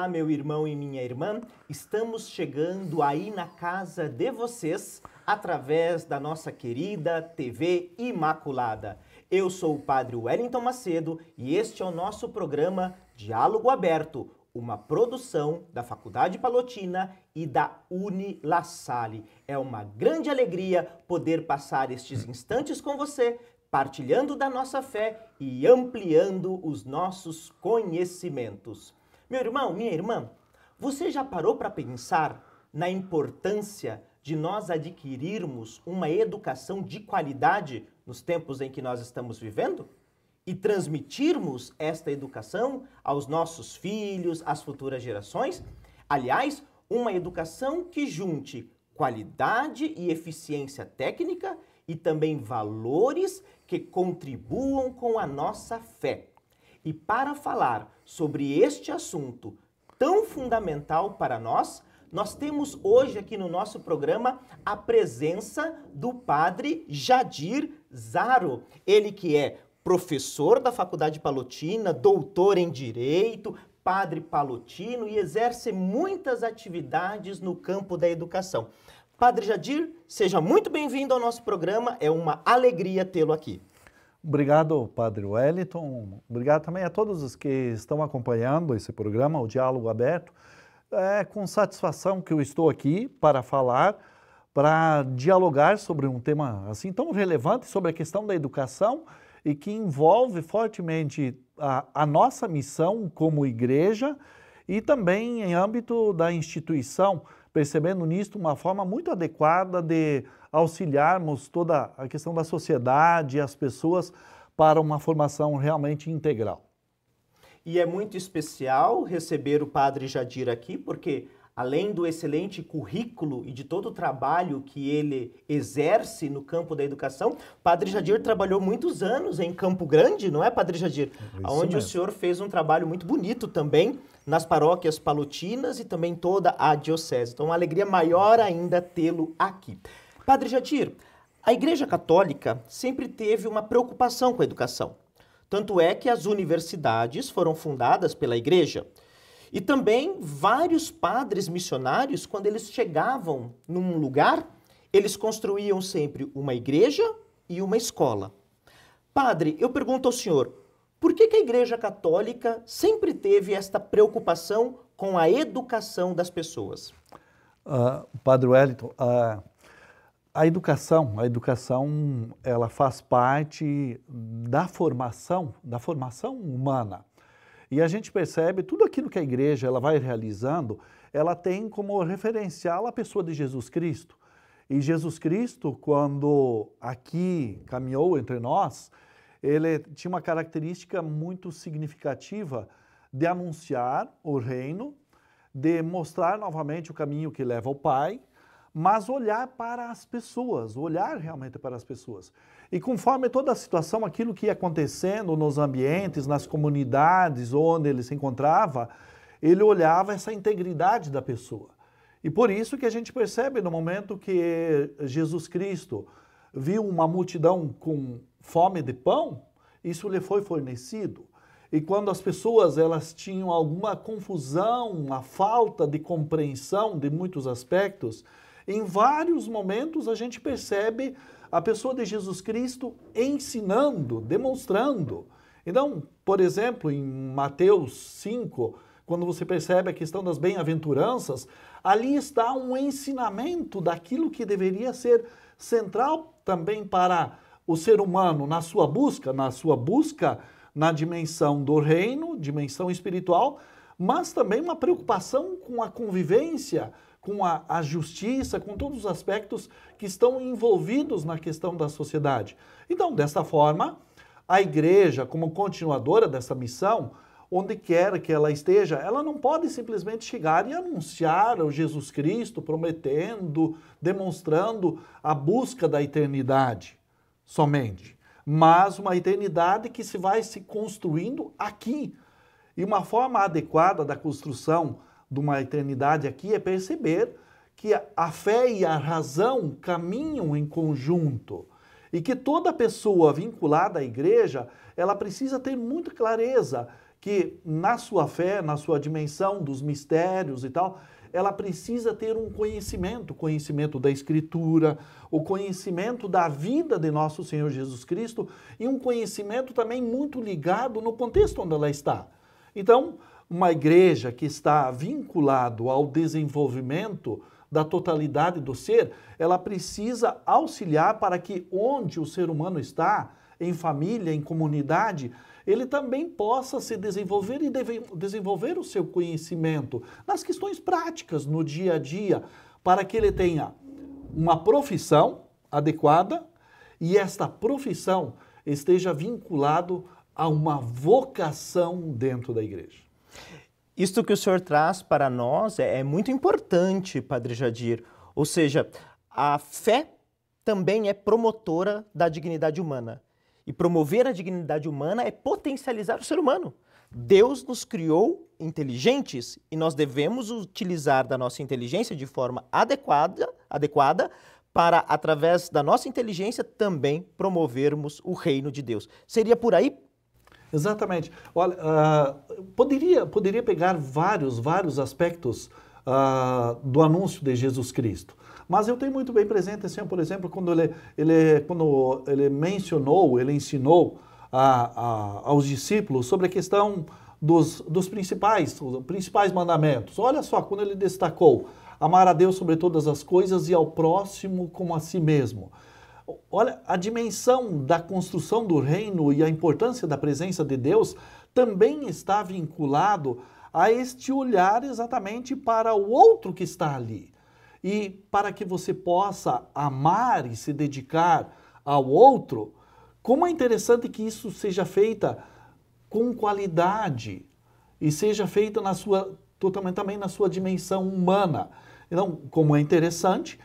Olá, meu irmão e minha irmã. Estamos chegando aí na casa de vocês através da nossa querida TV Imaculada. Eu sou o Padre Wellington Macedo e este é o nosso programa Diálogo Aberto, uma produção da Faculdade Palotina e da Uni La Salle. É uma grande alegria poder passar estes instantes com você, partilhando da nossa fé e ampliando os nossos conhecimentos. Meu irmão, minha irmã, você já parou para pensar na importância de nós adquirirmos uma educação de qualidade nos tempos em que nós estamos vivendo? E transmitirmos esta educação aos nossos filhos, às futuras gerações? Aliás, uma educação que junte qualidade e eficiência técnica e também valores que contribuam com a nossa fé. E para falar sobre este assunto tão fundamental para nós, nós temos hoje aqui no nosso programa a presença do padre Jadir Zaro. Ele que é professor da Faculdade Palotina, doutor em Direito, padre palotino e exerce muitas atividades no campo da educação. Padre Jadir, seja muito bem-vindo ao nosso programa, é uma alegria tê-lo aqui. Obrigado, Padre Wellington. Obrigado também a todos os que estão acompanhando esse programa, o Diálogo Aberto. É com satisfação que eu estou aqui para falar, para dialogar sobre um tema assim tão relevante, sobre a questão da educação e que envolve fortemente a, a nossa missão como igreja e também em âmbito da instituição percebendo nisto uma forma muito adequada de auxiliarmos toda a questão da sociedade e as pessoas para uma formação realmente integral. E é muito especial receber o Padre Jadir aqui, porque além do excelente currículo e de todo o trabalho que ele exerce no campo da educação, Padre Jadir trabalhou muitos anos em Campo Grande, não é, Padre Jadir? É Onde o senhor fez um trabalho muito bonito também nas paróquias palotinas e também toda a diocese. Então, uma alegria maior ainda tê-lo aqui. Padre Jadir, a Igreja Católica sempre teve uma preocupação com a educação. Tanto é que as universidades foram fundadas pela Igreja. E também vários padres missionários, quando eles chegavam num lugar, eles construíam sempre uma igreja e uma escola. Padre, eu pergunto ao senhor, por que, que a Igreja Católica sempre teve esta preocupação com a educação das pessoas? Uh, padre Wellington, uh, a educação, a educação, ela faz parte da formação, da formação humana. E a gente percebe tudo aquilo que a igreja ela vai realizando, ela tem como referencial a pessoa de Jesus Cristo. E Jesus Cristo, quando aqui caminhou entre nós, ele tinha uma característica muito significativa de anunciar o reino, de mostrar novamente o caminho que leva ao Pai, mas olhar para as pessoas, olhar realmente para as pessoas. E conforme toda a situação, aquilo que ia acontecendo nos ambientes, nas comunidades onde ele se encontrava, ele olhava essa integridade da pessoa. E por isso que a gente percebe no momento que Jesus Cristo viu uma multidão com fome de pão, isso lhe foi fornecido. E quando as pessoas elas tinham alguma confusão, uma falta de compreensão de muitos aspectos, em vários momentos a gente percebe a pessoa de Jesus Cristo ensinando, demonstrando. Então, por exemplo, em Mateus 5, quando você percebe a questão das bem-aventuranças, ali está um ensinamento daquilo que deveria ser central também para o ser humano na sua busca, na sua busca na dimensão do reino, dimensão espiritual, mas também uma preocupação com a convivência, com a, a justiça, com todos os aspectos que estão envolvidos na questão da sociedade. Então, dessa forma, a igreja, como continuadora dessa missão, onde quer que ela esteja, ela não pode simplesmente chegar e anunciar o Jesus Cristo, prometendo, demonstrando a busca da eternidade somente, mas uma eternidade que se vai se construindo aqui. E uma forma adequada da construção de uma eternidade aqui é perceber que a fé e a razão caminham em conjunto e que toda pessoa vinculada à igreja, ela precisa ter muita clareza que na sua fé, na sua dimensão dos mistérios e tal, ela precisa ter um conhecimento, conhecimento da Escritura, o conhecimento da vida de nosso Senhor Jesus Cristo e um conhecimento também muito ligado no contexto onde ela está. Então, uma igreja que está vinculado ao desenvolvimento da totalidade do ser, ela precisa auxiliar para que onde o ser humano está, em família, em comunidade, ele também possa se desenvolver e deve, desenvolver o seu conhecimento nas questões práticas no dia a dia, para que ele tenha uma profissão adequada e esta profissão esteja vinculado a uma vocação dentro da igreja. Isto que o senhor traz para nós é, é muito importante, Padre Jadir. Ou seja, a fé também é promotora da dignidade humana. E promover a dignidade humana é potencializar o ser humano. Deus nos criou inteligentes e nós devemos utilizar da nossa inteligência de forma adequada, adequada para, através da nossa inteligência, também promovermos o reino de Deus. Seria por aí, Exatamente. Olha, uh, poderia, poderia pegar vários, vários aspectos uh, do anúncio de Jesus Cristo. Mas eu tenho muito bem presente, assim, por exemplo, quando ele, ele, quando ele mencionou, ele ensinou a, a, aos discípulos sobre a questão dos, dos principais, os principais mandamentos. Olha só, quando ele destacou amar a Deus sobre todas as coisas e ao próximo como a si mesmo olha a dimensão da construção do reino e a importância da presença de Deus também está vinculado a este olhar exatamente para o outro que está ali. E para que você possa amar e se dedicar ao outro, como é interessante que isso seja feita com qualidade e seja feita na sua totalmente também na sua dimensão humana. Então, como é interessante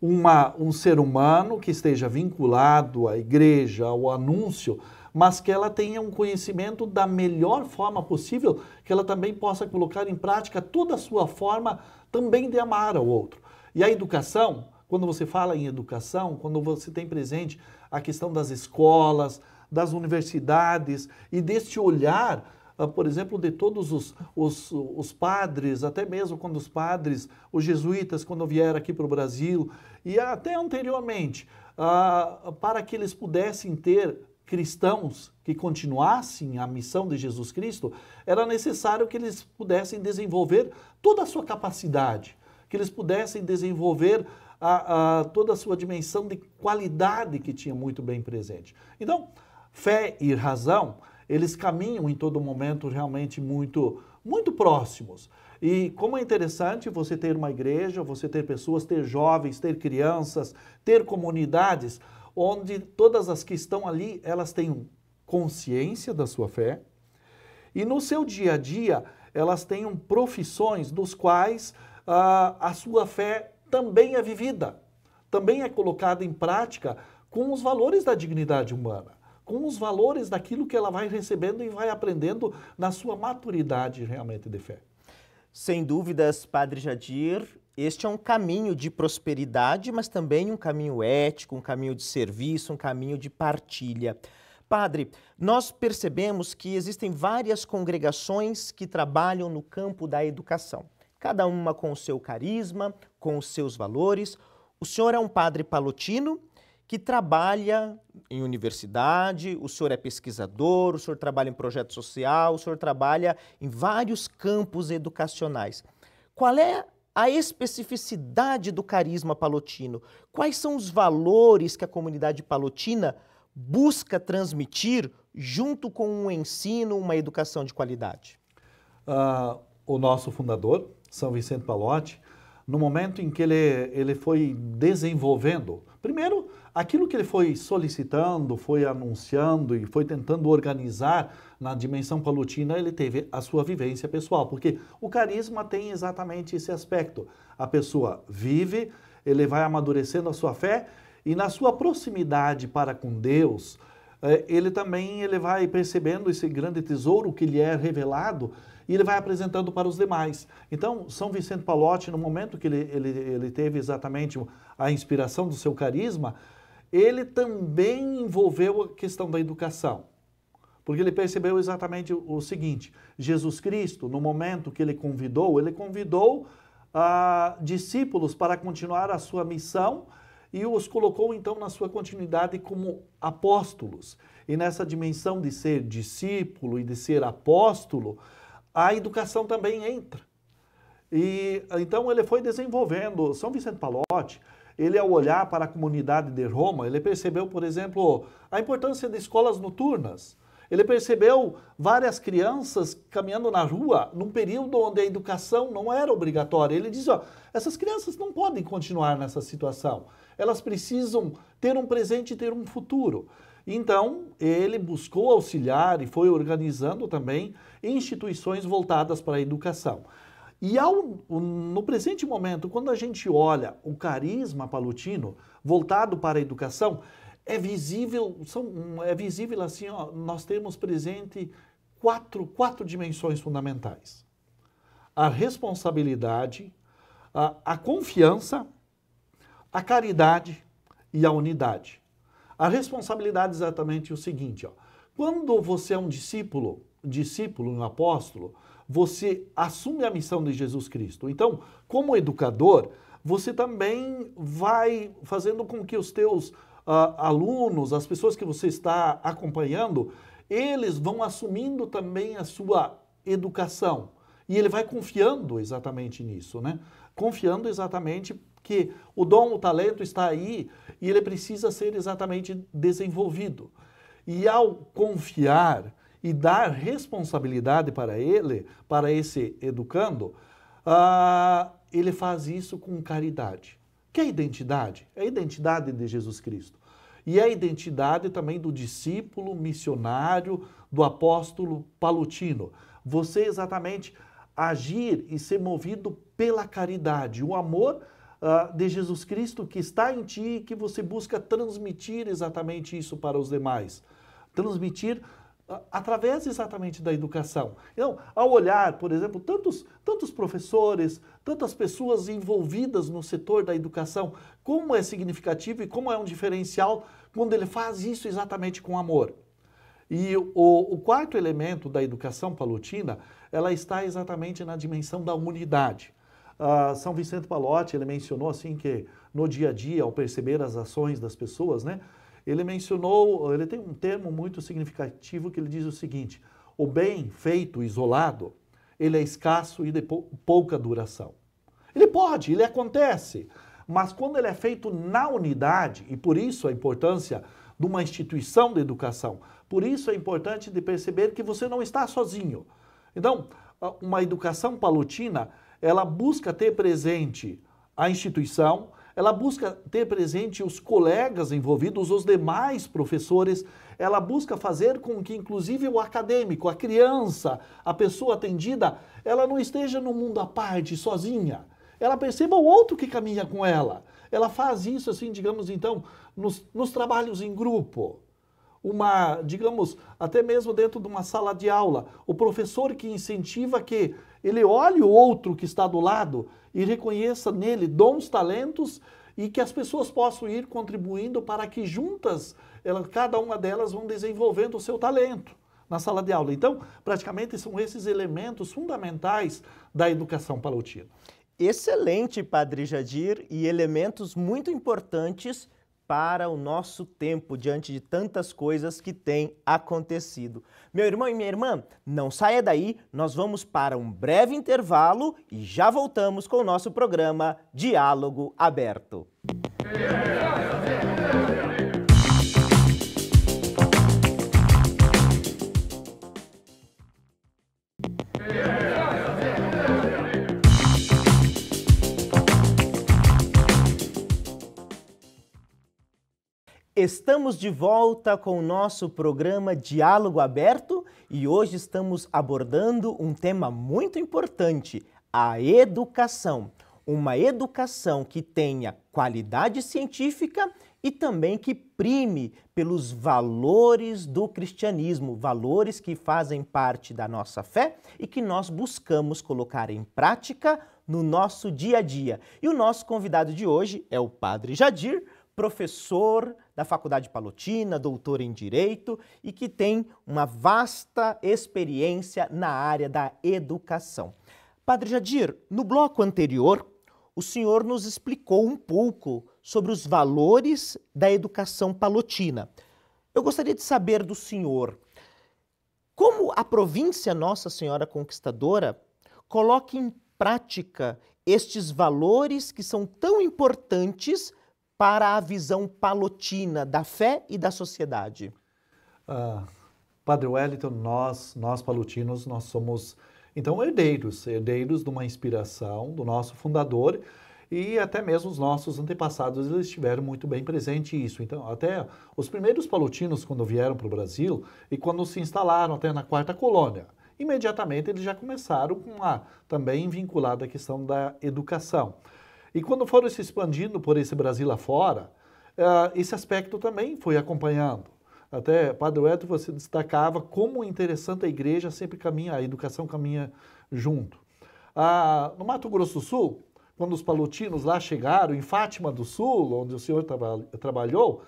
uma, um ser humano que esteja vinculado à igreja, ao anúncio, mas que ela tenha um conhecimento da melhor forma possível, que ela também possa colocar em prática toda a sua forma também de amar ao outro. E a educação, quando você fala em educação, quando você tem presente a questão das escolas, das universidades e deste olhar ah, por exemplo, de todos os, os, os padres, até mesmo quando os padres, os jesuítas, quando vieram aqui para o Brasil, e até anteriormente, ah, para que eles pudessem ter cristãos que continuassem a missão de Jesus Cristo, era necessário que eles pudessem desenvolver toda a sua capacidade, que eles pudessem desenvolver a, a, toda a sua dimensão de qualidade que tinha muito bem presente. Então, fé e razão eles caminham em todo momento realmente muito, muito próximos. E como é interessante você ter uma igreja, você ter pessoas, ter jovens, ter crianças, ter comunidades onde todas as que estão ali, elas têm consciência da sua fé e no seu dia a dia elas tenham profissões dos quais ah, a sua fé também é vivida, também é colocada em prática com os valores da dignidade humana com os valores daquilo que ela vai recebendo e vai aprendendo na sua maturidade realmente de fé. Sem dúvidas, Padre Jadir, este é um caminho de prosperidade, mas também um caminho ético, um caminho de serviço, um caminho de partilha. Padre, nós percebemos que existem várias congregações que trabalham no campo da educação, cada uma com o seu carisma, com os seus valores. O senhor é um padre palotino que trabalha em universidade, o senhor é pesquisador, o senhor trabalha em projeto social, o senhor trabalha em vários campos educacionais. Qual é a especificidade do carisma palotino? Quais são os valores que a comunidade palotina busca transmitir junto com um ensino, uma educação de qualidade? Uh, o nosso fundador, São Vicente Palotti, no momento em que ele, ele foi desenvolvendo, primeiro, aquilo que ele foi solicitando, foi anunciando e foi tentando organizar na dimensão palutina, ele teve a sua vivência pessoal, porque o carisma tem exatamente esse aspecto. A pessoa vive, ele vai amadurecendo a sua fé e na sua proximidade para com Deus, eh, ele também ele vai percebendo esse grande tesouro que lhe é revelado e ele vai apresentando para os demais. Então, São Vicente Palotti, no momento que ele, ele, ele teve exatamente a inspiração do seu carisma, ele também envolveu a questão da educação. Porque ele percebeu exatamente o seguinte: Jesus Cristo, no momento que ele convidou, ele convidou ah, discípulos para continuar a sua missão e os colocou então na sua continuidade como apóstolos. E nessa dimensão de ser discípulo e de ser apóstolo, a educação também entra. E então ele foi desenvolvendo. São Vicente Palotti, ele ao olhar para a comunidade de Roma, ele percebeu, por exemplo, a importância de escolas noturnas. Ele percebeu várias crianças caminhando na rua num período onde a educação não era obrigatória. Ele diz: ó, essas crianças não podem continuar nessa situação. Elas precisam ter um presente e ter um futuro. Então, ele buscou auxiliar e foi organizando também instituições voltadas para a educação. E ao, no presente momento, quando a gente olha o carisma palutino voltado para a educação, é visível, são, é visível assim, ó, nós temos presente quatro, quatro dimensões fundamentais. A responsabilidade, a, a confiança, a caridade e a unidade. A responsabilidade é exatamente o seguinte, ó. Quando você é um discípulo, discípulo, um apóstolo, você assume a missão de Jesus Cristo. Então, como educador, você também vai fazendo com que os teus uh, alunos, as pessoas que você está acompanhando, eles vão assumindo também a sua educação. E ele vai confiando exatamente nisso, né? Confiando exatamente que o dom, o talento está aí e ele precisa ser exatamente desenvolvido. E ao confiar e dar responsabilidade para ele, para esse educando, uh, ele faz isso com caridade. Que é a identidade? É a identidade de Jesus Cristo. E é a identidade também do discípulo missionário, do apóstolo palutino. Você exatamente agir e ser movido pela caridade. O amor uh, de Jesus Cristo que está em ti e que você busca transmitir exatamente isso para os demais. Transmitir uh, através exatamente da educação. Então, ao olhar, por exemplo, tantos, tantos professores, tantas pessoas envolvidas no setor da educação, como é significativo e como é um diferencial quando ele faz isso exatamente com amor. E o, o, quarto elemento da educação palutina, ela está exatamente na dimensão da unidade. Ah, São Vicente Palotti, ele mencionou assim que no dia a dia, ao perceber as ações das pessoas, né, ele mencionou, ele tem um termo muito significativo que ele diz o seguinte: o bem feito isolado, ele é escasso e de pouca duração. Ele pode, ele acontece, mas quando ele é feito na unidade, e por isso a importância de uma instituição de educação, por isso é importante de perceber que você não está sozinho. Então, ah, uma educação palutina ela busca ter presente a instituição, ela busca ter presente os colegas envolvidos, os demais professores, ela busca fazer com que, inclusive, o acadêmico, a criança, a pessoa atendida, ela não esteja no mundo à parte, sozinha. Ela perceba o outro que caminha com ela. Ela faz isso, assim, digamos então, nos, nos trabalhos em grupo uma, digamos, até mesmo dentro de uma sala de aula, o professor que incentiva que ele olhe o outro que está do lado e reconheça nele dons, talentos e que as pessoas possam ir contribuindo para que juntas, ela, cada uma delas vão desenvolvendo o seu talento na sala de aula. Então, praticamente são esses elementos fundamentais da educação palotina. Excelente, Padre Jadir, e elementos muito importantes para o nosso tempo diante de tantas coisas que têm acontecido. Meu irmão e minha irmã, não saia daí, nós vamos para um breve intervalo e já voltamos com o nosso programa Diálogo Aberto. Estamos de volta com o nosso programa Diálogo Aberto e hoje estamos abordando um tema muito importante: a educação. Uma educação que tenha qualidade científica e também que prime pelos valores do cristianismo, valores que fazem parte da nossa fé e que nós buscamos colocar em prática no nosso dia a dia. E o nosso convidado de hoje é o Padre Jadir, professor da Faculdade Palotina, doutora em Direito e que tem uma vasta experiência na área da educação. Padre Jadir, no bloco anterior, o senhor nos explicou um pouco sobre os valores da educação palotina. Eu gostaria de saber do senhor como a província Nossa Senhora Conquistadora coloca em prática estes valores que são tão importantes para a visão palotina da fé e da sociedade? Ah, Padre Wellington, nós, nós palotinos nós somos então herdeiros, herdeiros de uma inspiração do nosso fundador e até mesmo os nossos antepassados eles tiveram muito bem presente isso. Então, até os primeiros palotinos quando vieram para o Brasil e quando se instalaram até na quarta colônia, imediatamente eles já começaram com a também vinculada à questão da educação. E quando foram se expandindo por esse Brasil afora, uh, esse aspecto também foi acompanhando. Até, Padre Eto você destacava como interessante a igreja sempre caminha, a educação caminha junto. Ah, no Mato Grosso do Sul, quando os palutinos lá chegaram, em Fátima do Sul, onde o senhor trabalhou,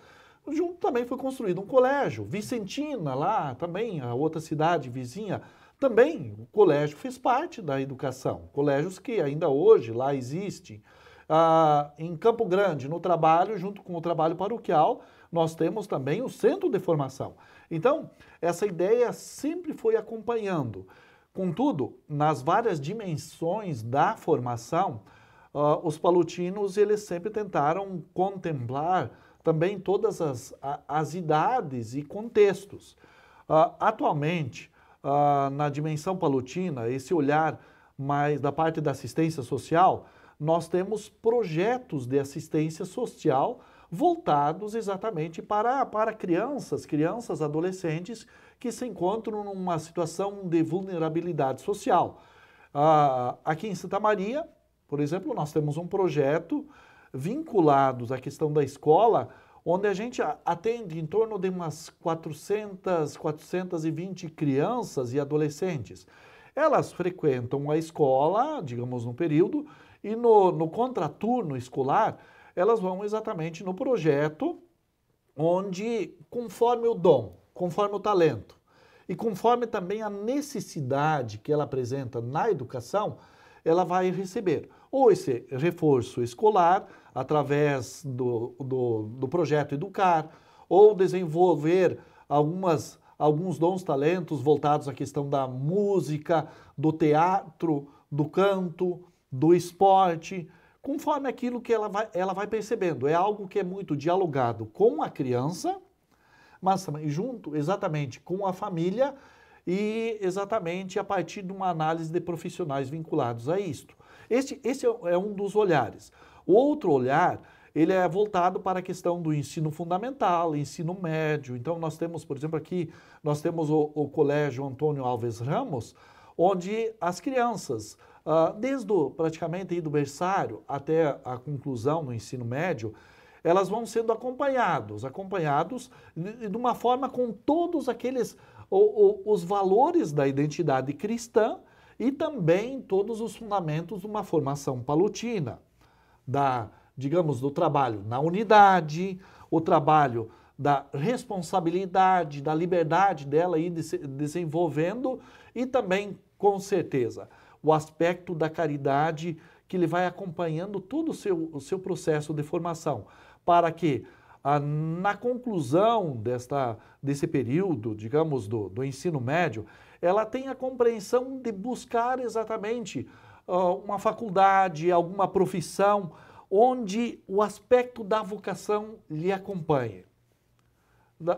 junto também foi construído um colégio. Vicentina, lá também, a outra cidade vizinha, também o colégio fez parte da educação. Colégios que ainda hoje lá existem ah, em Campo Grande, no trabalho, junto com o trabalho paroquial, nós temos também o centro de formação. Então, essa ideia sempre foi acompanhando. Contudo, nas várias dimensões da formação, ah, os palutinos eles sempre tentaram contemplar também todas as, as idades e contextos. Ah, atualmente, uh, na dimensão palutina, esse olhar mais da parte da assistência social, nós temos projetos de assistência social voltados exatamente para, para crianças, crianças, adolescentes que se encontram numa situação de vulnerabilidade social. Ah, aqui em Santa Maria, por exemplo, nós temos um projeto vinculados à questão da escola, onde a gente atende em torno de umas 400, 420 crianças e adolescentes. Elas frequentam a escola, digamos, num período, e no, no contraturno escolar, elas vão exatamente no projeto onde, conforme o dom, conforme o talento e conforme também a necessidade que ela apresenta na educação, ela vai receber ou esse reforço escolar através do, do, do projeto Educar, ou desenvolver algumas, alguns dons, talentos voltados à questão da música, do teatro, do canto, do esporte, conforme aquilo que ela vai, ela vai percebendo. É algo que é muito dialogado com a criança, mas também junto exatamente com a família e exatamente a partir de uma análise de profissionais vinculados a isto. Este, esse é, é um dos olhares. O outro olhar, ele é voltado para a questão do ensino fundamental, ensino médio. Então, nós temos, por exemplo, aqui, nós temos o, o Colégio Antônio Alves Ramos, onde as crianças, ah, desde o, praticamente aí do berçário até a conclusão no ensino médio, elas vão sendo acompanhados, acompanhados de, de uma forma com todos aqueles o, o, os valores da identidade cristã e também todos os fundamentos de uma formação palutina, da, digamos, do trabalho na unidade, o trabalho da responsabilidade, da liberdade dela ir de, desenvolvendo e também com certeza, o aspecto da caridade que ele vai acompanhando todo o seu, o seu processo de formação, para que ah, na conclusão desta, desse período, digamos, do, do ensino médio, ela tenha a compreensão de buscar exatamente ah, uma faculdade, alguma profissão, onde o aspecto da vocação lhe acompanhe.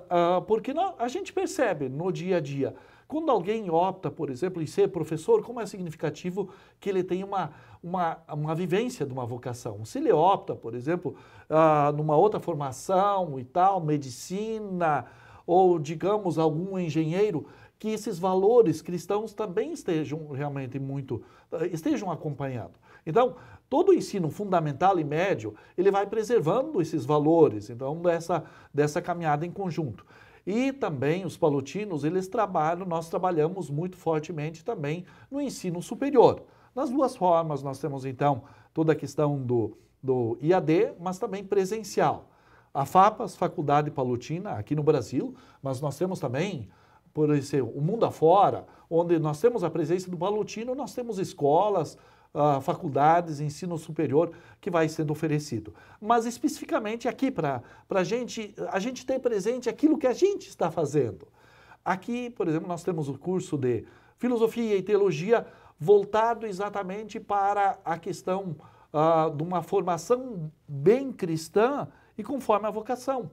Ah, porque não, a gente percebe no dia a dia quando alguém opta, por exemplo, em ser professor, como é significativo que ele tenha uma, uma, uma vivência de uma vocação? Se ele opta, por exemplo, ah, numa outra formação e tal, medicina, ou digamos algum engenheiro, que esses valores cristãos também estejam realmente muito, estejam acompanhados. Então, todo o ensino fundamental e médio, ele vai preservando esses valores, então, dessa, dessa caminhada em conjunto. E também os palutinos eles trabalham, nós trabalhamos muito fortemente também no ensino superior. Nas duas formas, nós temos então toda a questão do, do IAD, mas também presencial. A FAPAS, Faculdade Palutina, aqui no Brasil, mas nós temos também, por exemplo, o mundo afora, onde nós temos a presença do palutino, nós temos escolas, uh, faculdades, ensino superior que vai sendo oferecido. Mas especificamente aqui, para a gente, a gente ter presente aquilo que a gente está fazendo. Aqui, por exemplo, nós temos o curso de Filosofia e Teologia voltado exatamente para a questão uh, de uma formação bem cristã e conforme a vocação,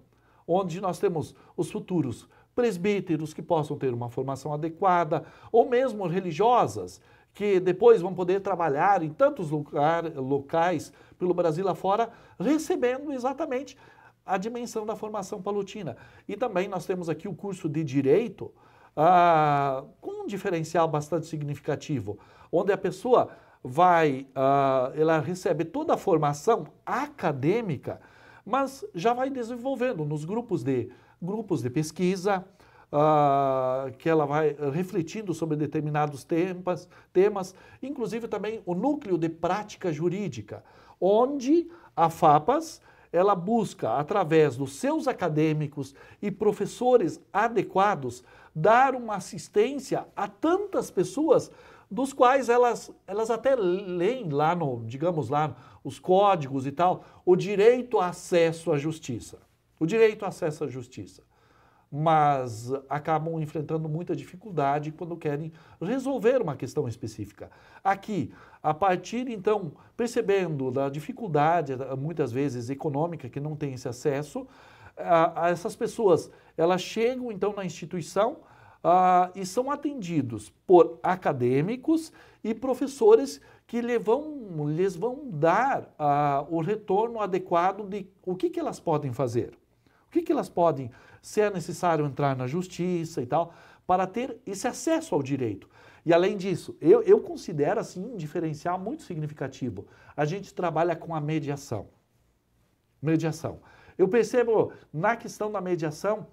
onde nós temos os futuros presbíteros que possam ter uma formação adequada, ou mesmo religiosas que depois vão poder trabalhar em tantos lugar, locais pelo Brasil afora, recebendo exatamente a dimensão da formação palutina. E também nós temos aqui o curso de Direito, ah, com um diferencial bastante significativo, onde a pessoa vai, ah, ela recebe toda a formação acadêmica, mas já vai desenvolvendo nos grupos de, grupos de pesquisa, ah, que ela vai refletindo sobre determinados temas, temas, inclusive também o núcleo de prática jurídica, onde a FAPAS ela busca, através dos seus acadêmicos e professores adequados, dar uma assistência a tantas pessoas dos quais elas, elas até leem lá no, digamos lá, os códigos e tal, o direito a acesso à justiça. O direito a acesso à justiça mas acabam enfrentando muita dificuldade quando querem resolver uma questão específica. Aqui, a partir então, percebendo da dificuldade, eh, muitas vezes econômica, que não tem esse acesso, a, a essas pessoas elas chegam então na instituição a, ah, e são atendidos por acadêmicos e professores que lhe vão, lhes vão dar a, ah, o retorno adequado de o que, que elas podem fazer. O que, que elas podem, se é necessário entrar na justiça e tal, para ter esse acesso ao direito. E além disso, eu, eu considero assim um diferencial muito significativo. A gente trabalha com a mediação. Mediação. Eu percebo na questão da mediação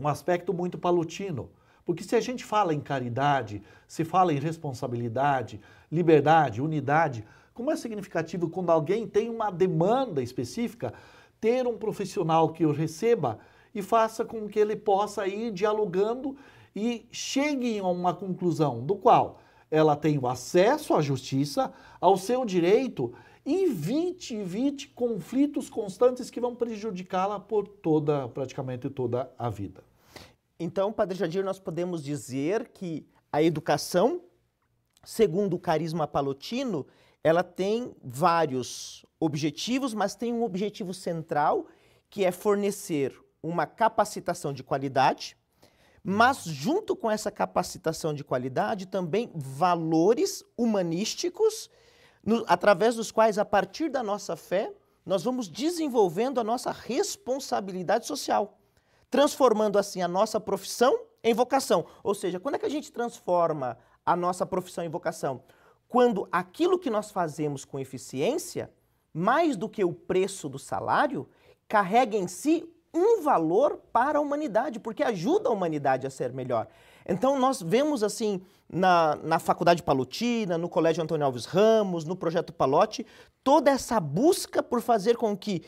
um aspecto muito palutino. Porque se a gente fala em caridade, se fala em responsabilidade, liberdade, unidade, como é significativo quando alguém tem uma demanda específica ter um profissional que eu receba e faça com que ele possa ir dialogando e chegue a uma conclusão do qual ela tem o acesso à justiça, ao seu direito e evite, evite conflitos constantes que vão prejudicá-la por toda, praticamente toda a vida. Então, Padre Jadir, nós podemos dizer que a educação, segundo o carisma palotino, ela tem vários objetivos, mas tem um objetivo central que é fornecer uma capacitação de qualidade, mas junto com essa capacitação de qualidade também valores humanísticos, no, através dos quais, a partir da nossa fé, nós vamos desenvolvendo a nossa responsabilidade social, transformando assim a nossa profissão em vocação. Ou seja, quando é que a gente transforma a nossa profissão em vocação? quando aquilo que nós fazemos com eficiência, mais do que o preço do salário, carrega em si um valor para a humanidade, porque ajuda a humanidade a ser melhor. Então, nós vemos assim na, na Faculdade Palutina, no Colégio Antônio Alves Ramos, no Projeto Palote, toda essa busca por fazer com que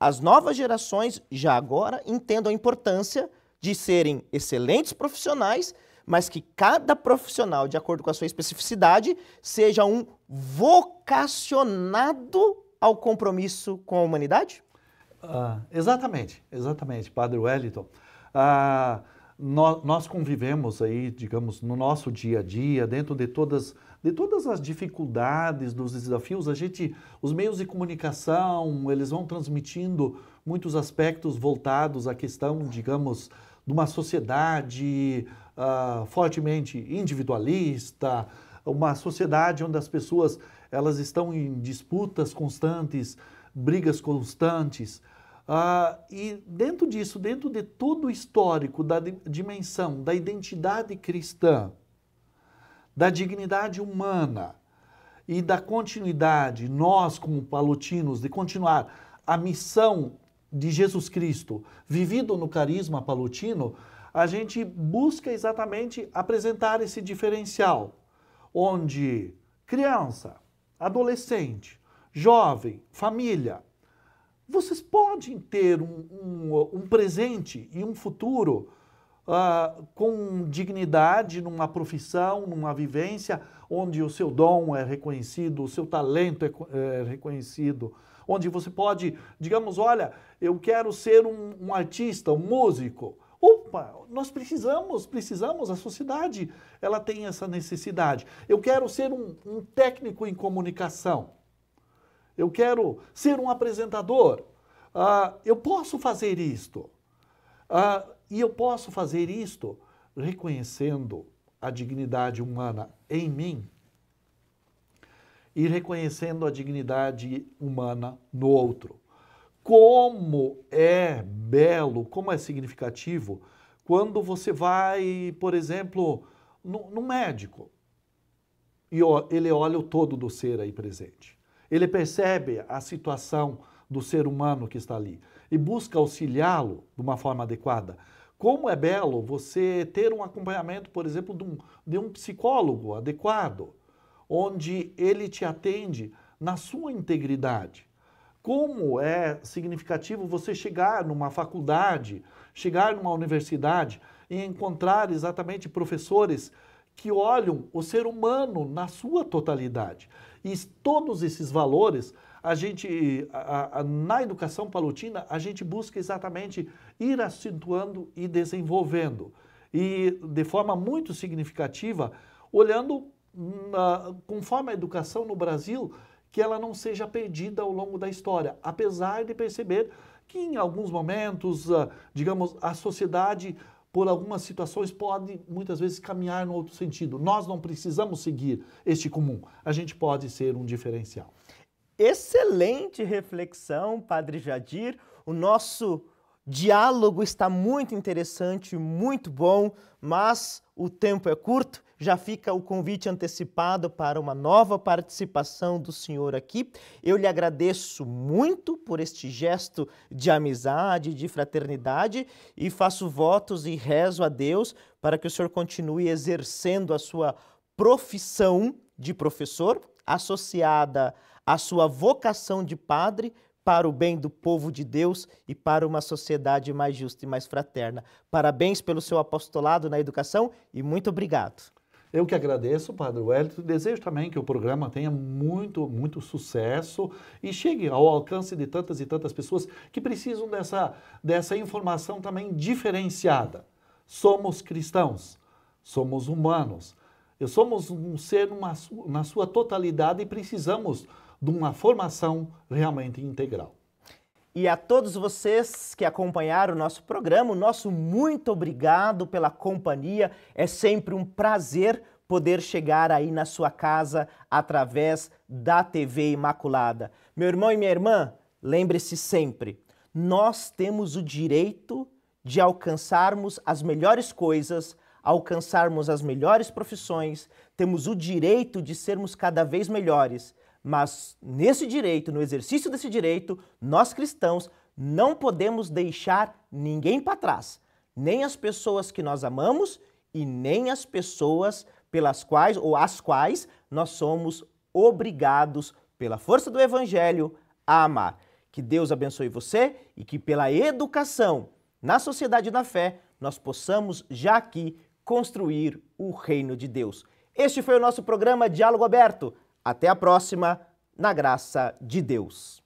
as novas gerações, já agora, entendam a importância de serem excelentes profissionais, mas que cada profissional, de acordo com a sua especificidade, seja um vocacionado ao compromisso com a humanidade? Ah, exatamente, exatamente, Padre Wellington. Ah, nós, nós, convivemos aí, digamos, no nosso dia a dia, dentro de todas, de todas as dificuldades, dos desafios, a gente, os meios de comunicação, eles vão transmitindo muitos aspectos voltados à questão, digamos, de uma sociedade, uh, fortemente individualista, uma sociedade onde as pessoas elas estão em disputas constantes, brigas constantes. Uh, e dentro disso, dentro de todo o histórico da dimensão da identidade cristã, da dignidade humana e da continuidade, nós como palutinos, de continuar a missão de Jesus Cristo, vivido no carisma palutino, a gente busca exatamente apresentar esse diferencial, onde criança, adolescente, jovem, família, vocês podem ter um, um, um presente e um futuro uh, com dignidade numa profissão, numa vivência, onde o seu dom é reconhecido, o seu talento é, é reconhecido, onde você pode, digamos, olha, eu quero ser um, um artista, um músico Opa, nós precisamos, precisamos, a sociedade ela tem essa necessidade. Eu quero ser um, um técnico em comunicação. Eu quero ser um apresentador. Uh, eu posso fazer isto. Uh, e eu posso fazer isto reconhecendo a dignidade humana em mim e reconhecendo a dignidade humana no outro como é belo, como é significativo quando você vai, por exemplo, no, no médico e ó, ele olha o todo do ser aí presente. Ele percebe a situação do ser humano que está ali e busca auxiliá-lo de uma forma adequada. Como é belo você ter um acompanhamento, por exemplo, de um, de um psicólogo adequado, onde ele te atende na sua integridade como é significativo você chegar numa faculdade, chegar numa universidade e encontrar exatamente professores que olham o ser humano na sua totalidade. E todos esses valores, a gente, a, a, na educação palutina, a gente busca exatamente ir acentuando e desenvolvendo. E de forma muito significativa, olhando na, conforme a educação no Brasil que ela não seja perdida ao longo da história, apesar de perceber que em alguns momentos, ah, digamos, a sociedade por algumas situações pode muitas vezes caminhar no outro sentido. Nós não precisamos seguir este comum. A gente pode ser um diferencial. Excelente reflexão, Padre Jadir. O nosso diálogo está muito interessante, muito bom, mas o tempo é curto já fica o convite antecipado para uma nova participação do senhor aqui. Eu lhe agradeço muito por este gesto de amizade, de fraternidade e faço votos e rezo a Deus para que o senhor continue exercendo a sua profissão de professor, associada à sua vocação de padre para o bem do povo de Deus e para uma sociedade mais justa e mais fraterna. Parabéns pelo seu apostolado na educação e muito obrigado. Eu que agradeço, Padre Wellington, desejo também que o programa tenha muito, muito sucesso e chegue ao alcance de tantas e tantas pessoas que precisam dessa, dessa informação também diferenciada. Somos cristãos, somos humanos, somos um ser numa, na sua totalidade e precisamos de uma formação realmente integral. E a todos vocês que acompanharam o nosso programa, o nosso muito obrigado pela companhia. É sempre um prazer poder chegar aí na sua casa através da TV Imaculada. Meu irmão e minha irmã, lembre-se sempre, nós temos o direito de alcançarmos as melhores coisas, alcançarmos as melhores profissões, temos o direito de sermos cada vez melhores. Mas nesse direito, no exercício desse direito, nós cristãos não podemos deixar ninguém para trás, nem as pessoas que nós amamos e nem as pessoas pelas quais ou as quais nós somos obrigados pela força do evangelho a amar. Que Deus abençoe você e que pela educação na sociedade da fé nós possamos já aqui construir o reino de Deus. Este foi o nosso programa Diálogo Aberto. Até a próxima, na graça de Deus.